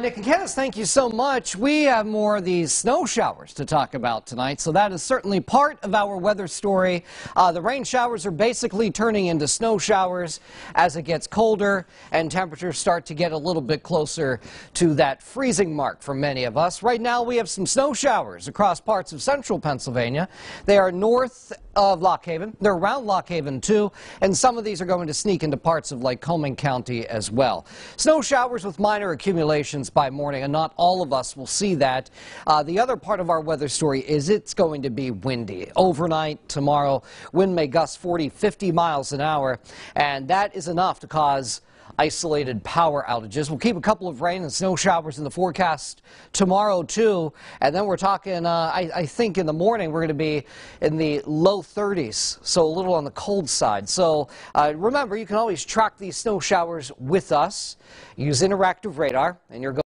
Nick and Candace, thank you so much. We have more of these snow showers to talk about tonight, so that is certainly part of our weather story. Uh, the rain showers are basically turning into snow showers as it gets colder and temperatures start to get a little bit closer to that freezing mark for many of us. Right now, we have some snow showers across parts of central Pennsylvania. They are north of Lock Haven. They're around Lock Haven, too, and some of these are going to sneak into parts of Lycoming County as well. Snow showers with minor accumulations conditions by morning, and not all of us will see that. Uh, the other part of our weather story is it's going to be windy. Overnight, tomorrow, wind may gust 40, 50 miles an hour, and that is enough to cause isolated power outages. We'll keep a couple of rain and snow showers in the forecast tomorrow, too. And then we're talking, uh, I, I, think in the morning, we're going to be in the low 30s, so a little on the cold side. So uh, remember, you can always track these snow showers with us. Use interactive radar, and you're